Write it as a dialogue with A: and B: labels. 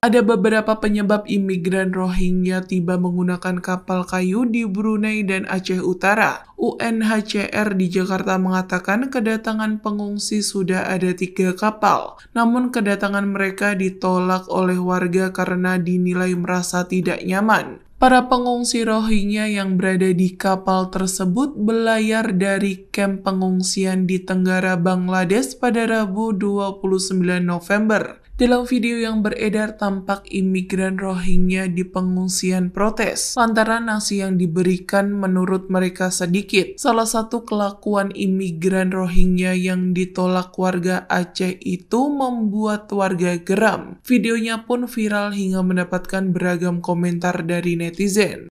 A: Ada beberapa penyebab imigran Rohingya tiba menggunakan kapal kayu di Brunei dan Aceh Utara. UNHCR di Jakarta mengatakan kedatangan pengungsi sudah ada tiga kapal, namun kedatangan mereka ditolak oleh warga karena dinilai merasa tidak nyaman. Para pengungsi Rohingya yang berada di kapal tersebut belayar dari kamp pengungsian di Tenggara Bangladesh pada Rabu 29 November. Dalam video yang beredar tampak imigran Rohingya di pengungsian protes lantaran nasi yang diberikan menurut mereka sedikit. Salah satu kelakuan imigran Rohingya yang ditolak warga Aceh itu membuat warga geram. Videonya pun viral hingga mendapatkan beragam komentar dari netizen
B: these in.